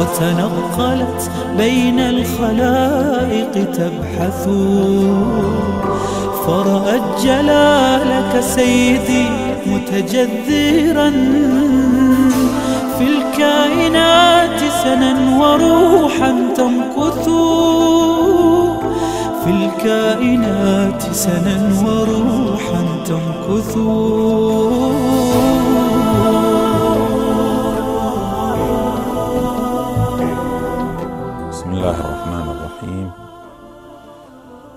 وتنقلت بين الخلائق تبحث فرأت جلالك سيدي متجذرا في الكائنات سنا وروحا تمكث في الكائنات سنا وروحا تمكث الرحيم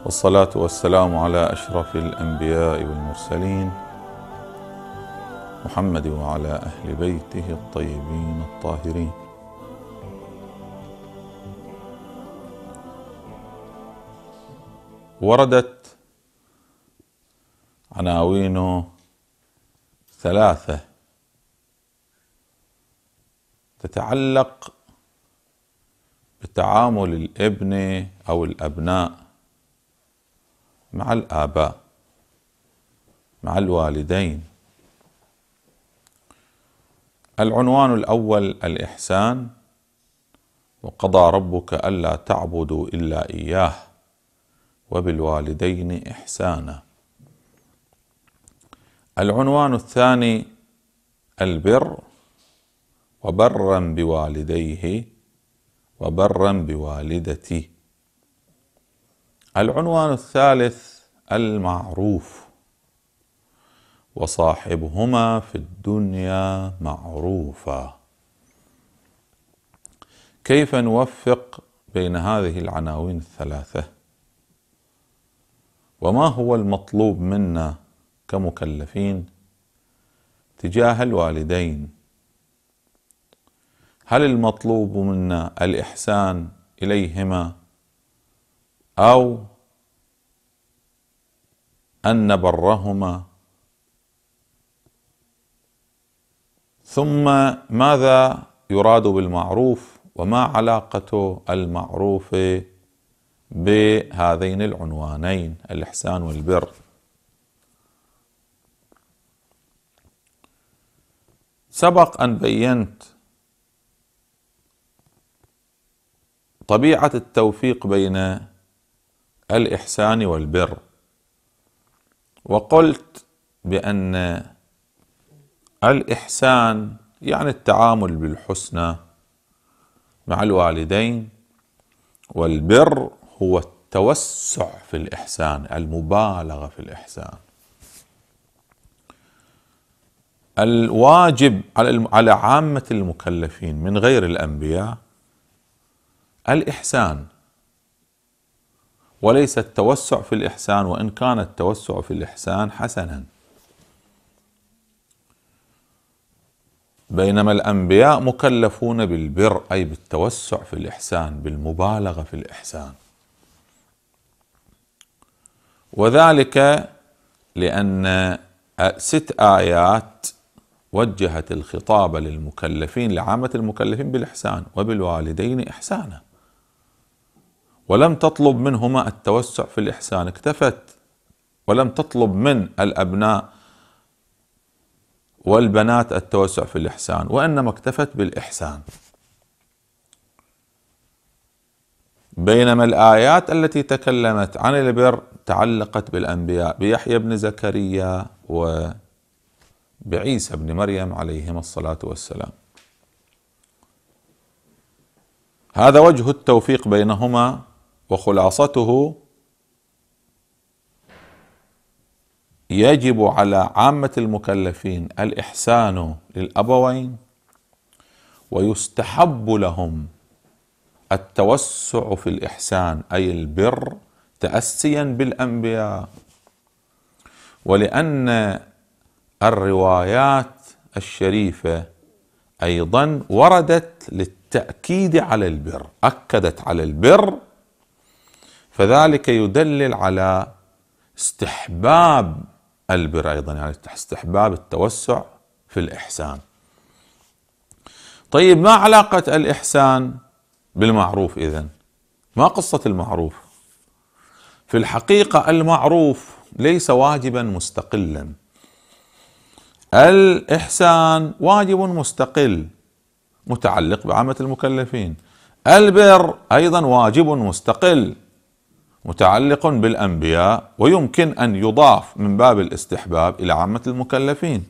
والصلاة والسلام على أشرف الأنبياء والمرسلين محمد وعلى أهل بيته الطيبين الطاهرين وردت عناوين ثلاثة تتعلق بتعامل الابن أو الأبناء مع الآباء مع الوالدين العنوان الأول الإحسان وقضى ربك ألا تعبدوا إلا إياه وبالوالدين إحسانا العنوان الثاني البر وبرا بوالديه وبرا بوالدتي العنوان الثالث المعروف وصاحبهما في الدنيا معروفا كيف نوفق بين هذه العناوين الثلاثه وما هو المطلوب منا كمكلفين تجاه الوالدين هل المطلوب منا الإحسان إليهما أو أن نبرهما ثم ماذا يراد بالمعروف وما علاقة المعروف بهذين العنوانين الإحسان والبر سبق أن بينت طبيعة التوفيق بين الإحسان والبر وقلت بأن الإحسان يعني التعامل بالحسنى مع الوالدين والبر هو التوسع في الإحسان المبالغة في الإحسان الواجب على عامة المكلفين من غير الأنبياء الإحسان وليس التوسع في الإحسان وإن كان التوسع في الإحسان حسنا بينما الأنبياء مكلفون بالبر أي بالتوسع في الإحسان بالمبالغة في الإحسان وذلك لأن ست آيات وجهت الخطاب للمكلفين لعامة المكلفين بالإحسان وبالوالدين إحسانا ولم تطلب منهما التوسع في الإحسان اكتفت ولم تطلب من الأبناء والبنات التوسع في الإحسان وإنما اكتفت بالإحسان بينما الآيات التي تكلمت عن البر تعلقت بالأنبياء بيحيى بن زكريا وبعيسى بن مريم عليهما الصلاة والسلام هذا وجه التوفيق بينهما وخلاصته يجب على عامة المكلفين الإحسان للأبوين ويستحب لهم التوسع في الإحسان أي البر تأسيا بالأنبياء ولأن الروايات الشريفة أيضا وردت للتأكيد على البر أكدت على البر فذلك يدلل على استحباب البر ايضا يعني استحباب التوسع في الاحسان. طيب ما علاقه الاحسان بالمعروف اذا؟ ما قصه المعروف؟ في الحقيقه المعروف ليس واجبا مستقلا. الاحسان واجب مستقل متعلق بعامه المكلفين. البر ايضا واجب مستقل متعلق بالانبياء ويمكن ان يضاف من باب الاستحباب الى عامه المكلفين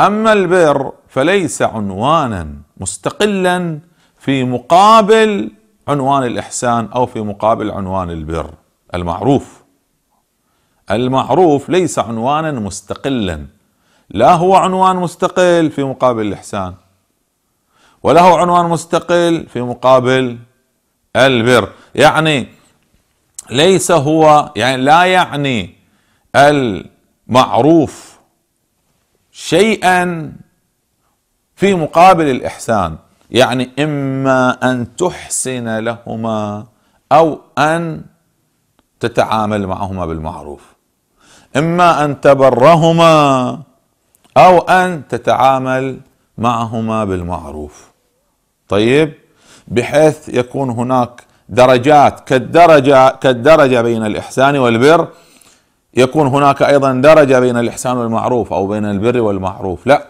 اما البر فليس عنوانا مستقلا في مقابل عنوان الاحسان او في مقابل عنوان البر المعروف المعروف ليس عنوانا مستقلا لا هو عنوان مستقل في مقابل الاحسان ولا هو عنوان مستقل في مقابل البر يعني ليس هو يعني لا يعني المعروف شيئا في مقابل الإحسان يعني إما أن تحسن لهما أو أن تتعامل معهما بالمعروف إما أن تبرهما أو أن تتعامل معهما بالمعروف طيب بحيث يكون هناك درجات كالدرجة كالدرجة بين الإحسان والبر يكون هناك أيضا درجة بين الإحسان والمعروف أو بين البر والمعروف لا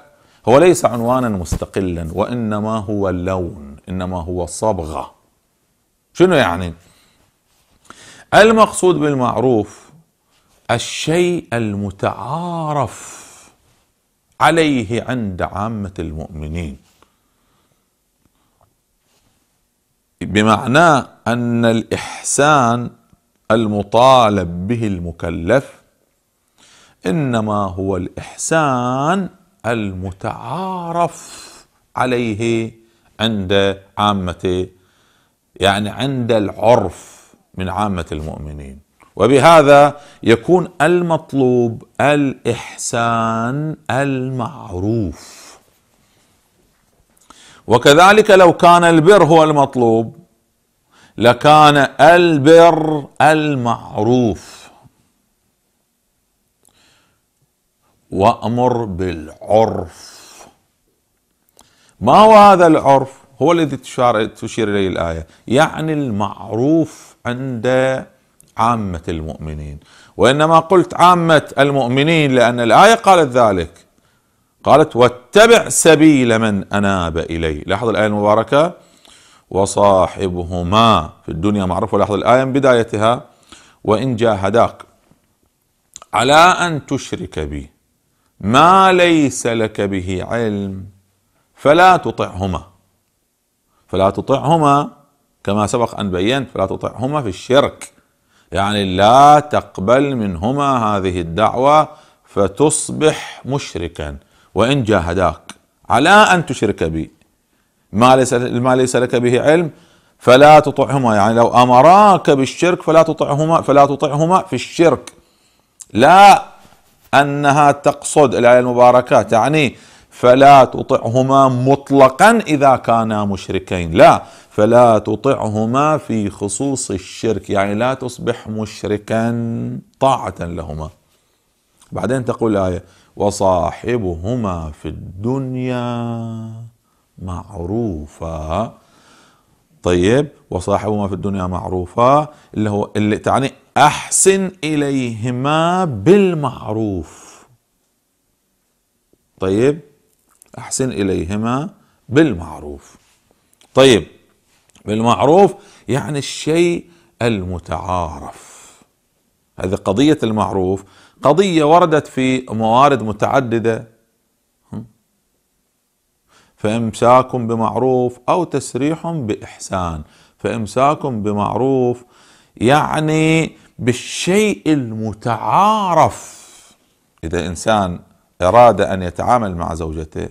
هو ليس عنوانا مستقلا وإنما هو اللون إنما هو صبغة شنو يعني المقصود بالمعروف الشيء المتعارف عليه عند عامة المؤمنين بمعنى ان الاحسان المطالب به المكلف انما هو الاحسان المتعارف عليه عند عامة يعني عند العرف من عامة المؤمنين وبهذا يكون المطلوب الإحسان المعروف وكذلك لو كان البر هو المطلوب لكان البر المعروف وامر بالعرف ما هو هذا العرف هو الذي تشار تشير اليه الايه يعني المعروف عند عامه المؤمنين وانما قلت عامه المؤمنين لان الايه قالت ذلك قالت واتبع سبيل من أناب إلي لاحظ الآية المباركة وصاحبهما في الدنيا معروف لاحظ الآية من بدايتها وإن جاهداك على أن تشرك بي ما ليس لك به علم فلا تطعهما فلا تطعهما كما سبق أن بينت فلا تطعهما في الشرك يعني لا تقبل منهما هذه الدعوة فتصبح مشركا وإن جاهداك على أن تشرك بي ما ليس ما ليس لك به علم فلا تطعهما يعني لو أمراك بالشرك فلا تطعهما فلا تطعهما في الشرك لا أنها تقصد الآية المباركة تعني فلا تطعهما مطلقا إذا كانا مشركين لا فلا تطعهما في خصوص الشرك يعني لا تصبح مشركا طاعة لهما بعدين تقول الآية وصاحبهما في الدنيا معروفا طيب وصاحبهما في الدنيا معروفا اللي هو اللي تعني احسن اليهما بالمعروف طيب احسن اليهما بالمعروف طيب بالمعروف يعني الشيء المتعارف هذه قضيه المعروف قضية وردت في موارد متعددة فامساك بمعروف او تسريح باحسان فامساك بمعروف يعني بالشيء المتعارف اذا انسان اراد ان يتعامل مع زوجته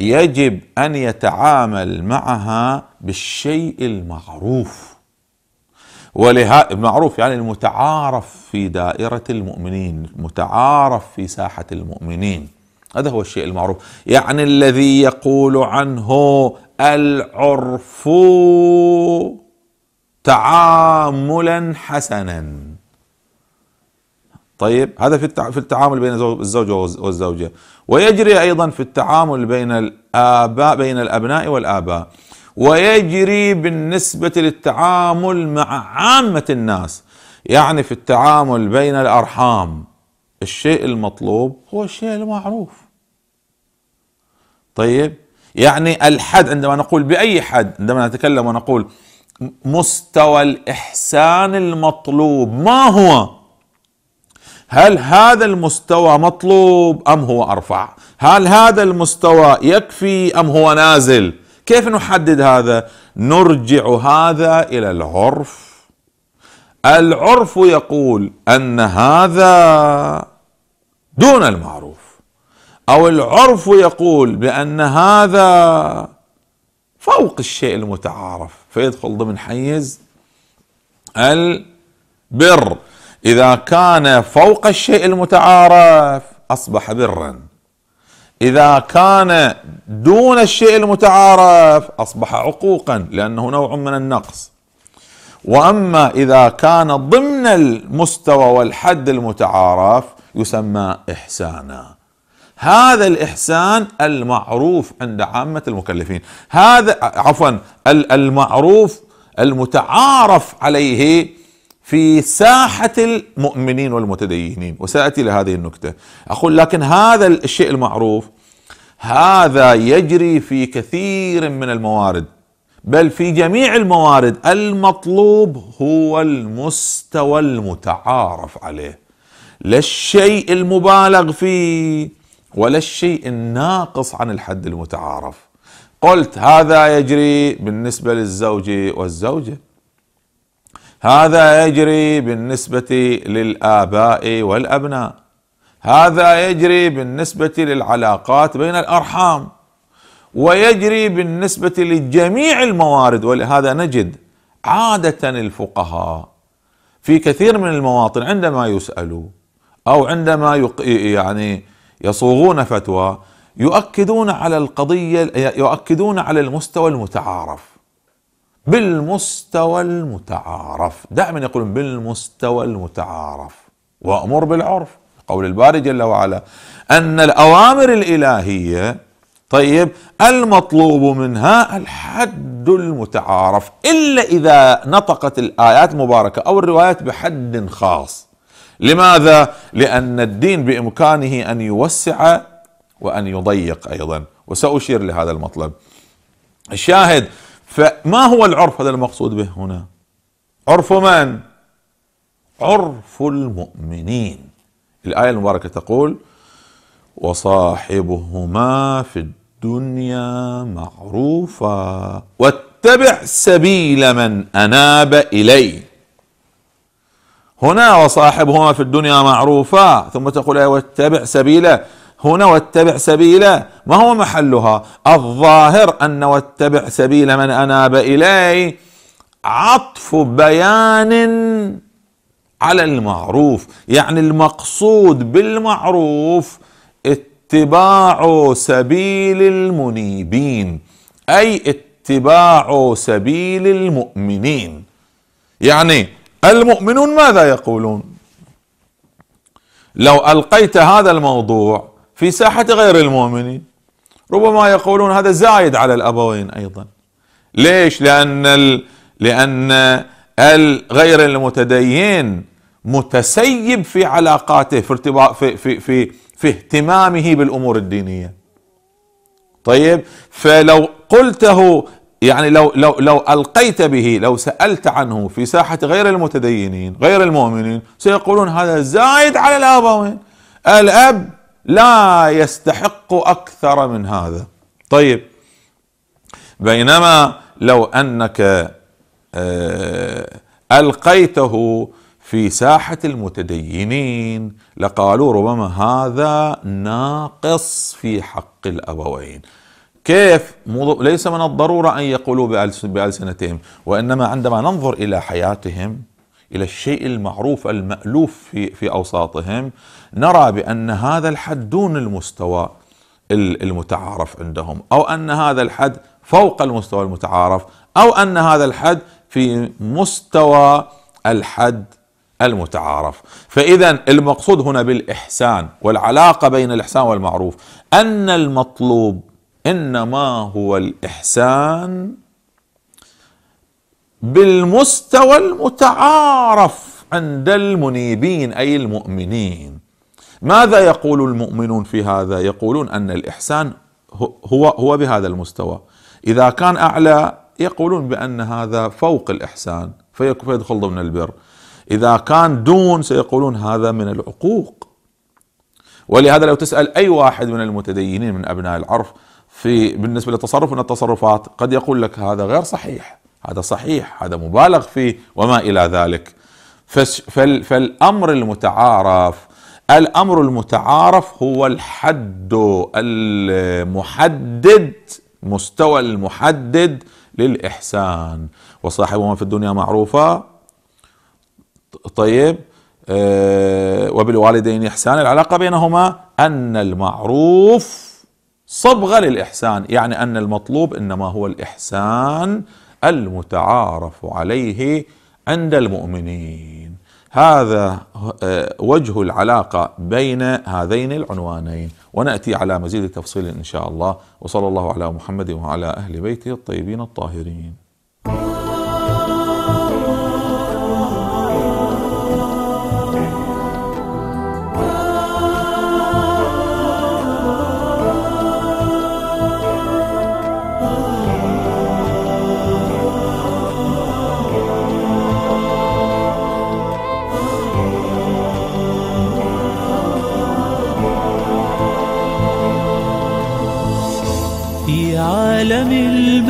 يجب ان يتعامل معها بالشيء المعروف وله معروف يعني المتعارف في دائرة المؤمنين متعارف في ساحة المؤمنين هذا هو الشيء المعروف يعني الذي يقول عنه العرف تعاملا حسنا طيب هذا في في التعامل بين الزوج والزوجه ويجري ايضا في التعامل بين الاباء بين الابناء والاباء ويجري بالنسبة للتعامل مع عامة الناس يعني في التعامل بين الأرحام الشيء المطلوب هو الشيء المعروف طيب يعني الحد عندما نقول بأي حد عندما نتكلم ونقول مستوى الإحسان المطلوب ما هو هل هذا المستوى مطلوب أم هو أرفع هل هذا المستوى يكفي أم هو نازل كيف نحدد هذا نرجع هذا الى العرف العرف يقول ان هذا دون المعروف او العرف يقول بان هذا فوق الشيء المتعارف فيدخل ضمن حيز البر اذا كان فوق الشيء المتعارف اصبح برا اذا كان دون الشيء المتعارف اصبح عقوقا لانه نوع من النقص واما اذا كان ضمن المستوى والحد المتعارف يسمى احسانا هذا الاحسان المعروف عند عامه المكلفين هذا عفوا المعروف المتعارف عليه في ساحة المؤمنين والمتدينين وسأتي لهذه النكتة أقول لكن هذا الشيء المعروف هذا يجري في كثير من الموارد بل في جميع الموارد المطلوب هو المستوى المتعارف عليه لا الشيء المبالغ فيه ولا الشيء الناقص عن الحد المتعارف قلت هذا يجري بالنسبة للزوج والزوجة هذا يجري بالنسبة للآباء والأبناء هذا يجري بالنسبة للعلاقات بين الأرحام ويجري بالنسبة لجميع الموارد ولهذا نجد عادة الفقهاء في كثير من المواطن عندما يسألوا أو عندما يعني يصوغون فتوى يؤكدون على القضية يؤكدون على المستوى المتعارف بالمستوى المتعارف دائما يقولون بالمستوى المتعارف وأمر بالعرف قول الباري جل وعلا أن الأوامر الإلهية طيب المطلوب منها الحد المتعارف إلا إذا نطقت الآيات المباركة أو الروايات بحد خاص لماذا؟ لأن الدين بإمكانه أن يوسع وأن يضيق أيضا وسأشير لهذا المطلب الشاهد فما هو العرف هذا المقصود به هنا عرف من عرف المؤمنين الآية المباركة تقول وصاحبهما في الدنيا معروفا واتبع سبيل من أناب إلي هنا وصاحبهما في الدنيا معروفا ثم تقول واتبع سبيله هنا واتبع سبيله ما هو محلها الظاهر أن واتبع سبيل من أناب إلي عطف بيان على المعروف يعني المقصود بالمعروف اتباع سبيل المنيبين أي اتباع سبيل المؤمنين يعني المؤمنون ماذا يقولون لو ألقيت هذا الموضوع في ساحة غير المؤمنين ربما يقولون هذا زايد على الأبوين أيضا ليش لأن ال... لأن الغير المتدين متسيب في علاقاته في ارتباط في في في, في اهتمامه بالامور الدينيه. طيب فلو قلته يعني لو لو لو القيت به لو سالت عنه في ساحه غير المتدينين غير المؤمنين سيقولون هذا زايد على الابوين الاب لا يستحق اكثر من هذا طيب بينما لو انك آه، القيته في ساحه المتدينين لقالوا ربما هذا ناقص في حق الابوين كيف ليس من الضروره ان يقولوا بألسنتهم وانما عندما ننظر الى حياتهم الى الشيء المعروف المالوف في في اوساطهم نرى بان هذا الحد دون المستوى المتعارف عندهم او ان هذا الحد فوق المستوى المتعارف او ان هذا الحد في مستوى الحد المتعارف فاذا المقصود هنا بالاحسان والعلاقه بين الاحسان والمعروف ان المطلوب انما هو الاحسان بالمستوى المتعارف عند المنيبين اي المؤمنين ماذا يقول المؤمنون في هذا يقولون ان الاحسان هو هو بهذا المستوى اذا كان اعلى يقولون بان هذا فوق الاحسان فيدخل ضمن البر اذا كان دون سيقولون هذا من العقوق ولهذا لو تسال اي واحد من المتدينين من ابناء العرف في بالنسبه للتصرف من التصرفات قد يقول لك هذا غير صحيح هذا صحيح هذا مبالغ فيه وما إلى ذلك فالأمر المتعارف الأمر المتعارف هو الحد المحدد مستوى المحدد للإحسان وصاحبهما في الدنيا معروفة طيب آه، وبالوالدين إحسان العلاقة بينهما أن المعروف صبغة للإحسان يعني أن المطلوب إنما هو الإحسان المتعارف عليه عند المؤمنين هذا آه، وجه العلاقة بين هذين العنوانين ونأتي على مزيد تفصيل إن شاء الله وصلى الله على محمد وعلى أهل بيته الطيبين الطاهرين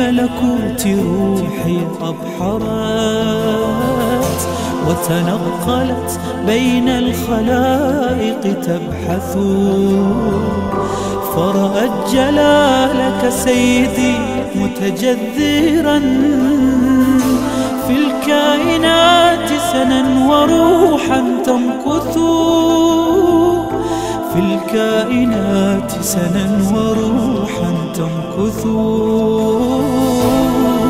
ملكوت روحي أبحرت وتنقلت بين الخلائق تبحث فرأت جلالك سيدي متجذرا في الكائنات سنا وروحا تمكث في الكائنات سنا وروحا تمكثون